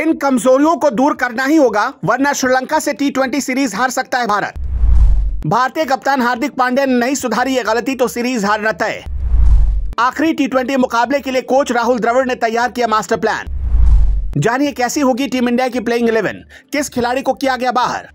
इन कमजोरियों को दूर करना ही होगा वरना श्रीलंका से टी सीरीज हार सकता है भारत भारतीय कप्तान हार्दिक पांडे ने नहीं सुधारी ये गलती तो सीरीज हारना तय आखिरी टी मुकाबले के लिए कोच राहुल द्रविड़ ने तैयार किया मास्टर प्लान जानिए कैसी होगी टीम इंडिया की प्लेइंग इलेवन किस खिलाड़ी को किया गया बाहर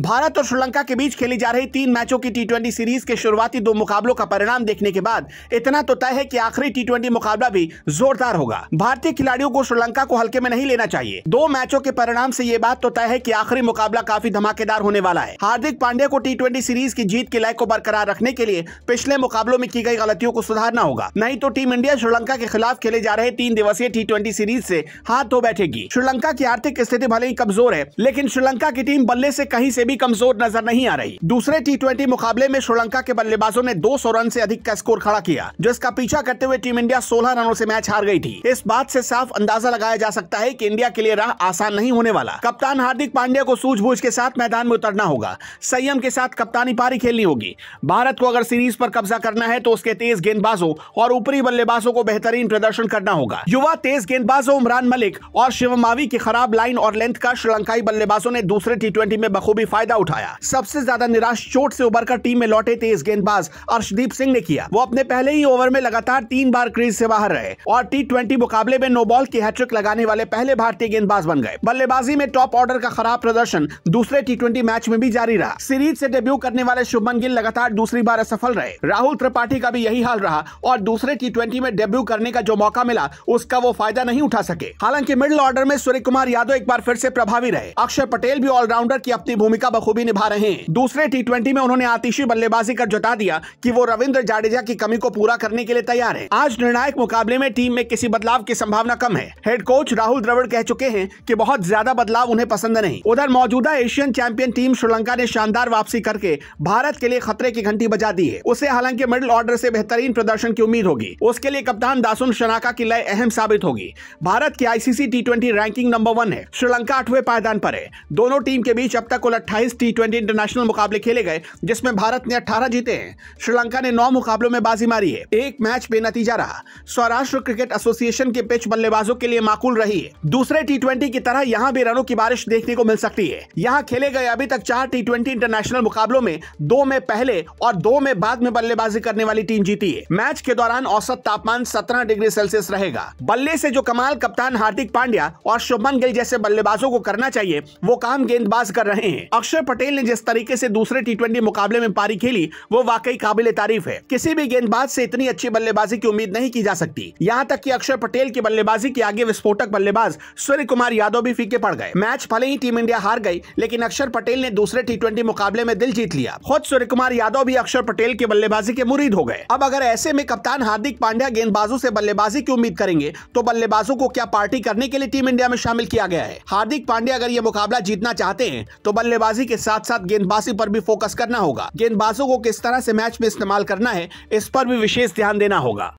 भारत और श्रीलंका के बीच खेली जा रही तीन मैचों की टी सीरीज के शुरुआती दो मुकाबलों का परिणाम देखने के बाद इतना तो तय है कि आखिरी टी मुकाबला भी जोरदार होगा भारतीय खिलाड़ियों को श्रीलंका को हल्के में नहीं लेना चाहिए दो मैचों के परिणाम से ये बात तो तय है कि आखिरी मुकाबला काफी धमाकेदार होने वाला है हार्दिक पांड्या को टी सीरीज की जीत के लय को बरकरार रखने के लिए पिछले मुकाबलों में की गई गलतियों को सुधारना होगा नहीं तो टीम इंडिया श्रीलंका के खिलाफ खेले जा रहे तीन दिवसीय टी सीरीज ऐसी हाथ धो बैठेगी श्रीलंका की आर्थिक स्थिति भले ही कमजोर है लेकिन श्रीलंका की टीम बल्ले ऐसी कहीं ऐसी से भी कमजोर नजर नहीं आ रही दूसरे टी मुकाबले में श्रीलंका के बल्लेबाजों ने 200 रन से अधिक का स्कोर खड़ा किया जिसका पीछा करते हुए टीम इंडिया 16 रनों से मैच हार गई थी इस बात से साफ अंदाजा लगाया जा सकता है कि इंडिया के लिए राह आसान नहीं होने वाला कप्तान हार्दिक पांड्या को सूझबूझ के साथ मैदान में उतरना होगा संयम के साथ कप्तानी पारी खेलनी होगी भारत को अगर सीरीज आरोप कब्जा करना है तो उसके तेज गेंदबाजों और ऊपरी बल्लेबाजों को बेहतरीन प्रदर्शन करना होगा युवा तेज गेंदबाजों उमरान मलिक और शिवमावी की खराब लाइन और लेंथ का श्रीलंकाई बल्लेबाजों ने दूसरे टी में बखूबी फायदा उठाया सबसे ज्यादा निराश चोट से उभर टीम में लौटे तेज गेंदबाज अर्शदीप सिंह ने किया वो अपने पहले ही ओवर में लगातार तीन बार क्रीज से बाहर रहे और टी मुकाबले में नो बॉल की हैट्रिक लगाने वाले पहले भारतीय गेंदबाज बन गए बल्लेबाजी में टॉप ऑर्डर का खराब प्रदर्शन दूसरे टी मैच में भी जारी रहा सीरीज ऐसी डेब्यू करने वाले शुभमन गिल लगातार दूसरी बार असफल रहे राहुल त्रिपाठी का भी यही हाल रहा और दूसरे टी में डेब्यू करने का जो मौका मिला उसका वो फायदा नहीं उठा सके हालांकि मिडिल ऑर्डर में सूर्य कुमार यादव एक बार फिर से प्रभावी रहे अक्षय पटेल भी ऑलराउंडर की अपनी भूमिका भूमिका बखूबी निभा रहे हैं दूसरे टी में उन्होंने आतिशी बल्लेबाजी कर जता दिया कि वो रविंद्र जाडेजा की कमी को पूरा करने के लिए तैयार है आज निर्णायक मुकाबले में टीम में किसी बदलाव की संभावना कम है हेड कोच राहुल द्रविड़ कह चुके हैं की बहुत ज्यादा बदलाव उन्हें पसंद नहीं उधर मौजूदा एशियन चैंपियन टीम श्रीलंका ने शानदार वापसी करके भारत के लिए खतरे की घंटी बजा दी है उसे हालांकि मिडिल ऑर्डर ऐसी बेहतरीन प्रदर्शन की उम्मीद होगी उसके लिए कप्तान दासुन शनाका की लय अहम साबित होगी भारत की ICC T ranking number one है श्रीलंका आठवें पायदान पर है दोनों टीम के बीच अब तक कुल अट्ठाईस टी ट्वेंटी इंटरनेशनल मुकाबले खेले गए जिसमें भारत ने अठारह जीते हैं श्रीलंका ने नौ मुकाबलों में बाजी मारी है एक मैच बेनतीजा रहा स्वराष्ट्र क्रिकेट एसोसिएशन के पिच बल्लेबाजों के लिए माकूल रही है दूसरे टी की तरह यहाँ भी रनों की बारिश देखने को मिल सकती है यहाँ खेले गए अभी तक चार टी इंटरनेशनल मुकाबलों में दो में पहले और दो में बाद में बल्लेबाजी करने वाली टीम जीती है मैच के दौरान औसत तापमान सत्रह डिग्री सेल्सियस रहेगा बल्ले से जो कमाल कप्तान हार्दिक पांड्या और शुभमन गिल जैसे बल्लेबाजों को करना चाहिए वो काम गेंदबाज कर रहे हैं अक्षर पटेल ने जिस तरीके से दूसरे टी मुकाबले में पारी खेली वो वाकई काबिल तारीफ है किसी भी गेंदबाज से इतनी अच्छी बल्लेबाजी की उम्मीद नहीं की जा सकती यहाँ तक की अक्षर पटेल की बल्लेबाजी के आगे विस्फोटक बल्लेबाज सूर्य कुमार यादव भी फीके पड़ गए मैच भले ही टीम इंडिया हार गई लेकिन अक्षर पटेल ने दूसरे टी मुकाबले में दिल जीत लिया खुद सूर्य कुमार यादव भी अक्षर पटेल की बल्लेबाजी के मुरीद हो गए अब अगर ऐसे में कप्तान हार्दिक पांड्या गेंदबाजों से बल्लेबाजी की उम्मीद करेंगे तो बल्लेबाजों को क्या पार्टी करने के लिए टीम इंडिया में शामिल किया गया है हार्दिक पांड्या अगर ये मुकाबला जीतना चाहते हैं तो बल्लेबाज गेंदबाजी के साथ साथ गेंदबाजी पर भी फोकस करना होगा गेंदबाजों को किस तरह से मैच में इस्तेमाल करना है इस पर भी विशेष ध्यान देना होगा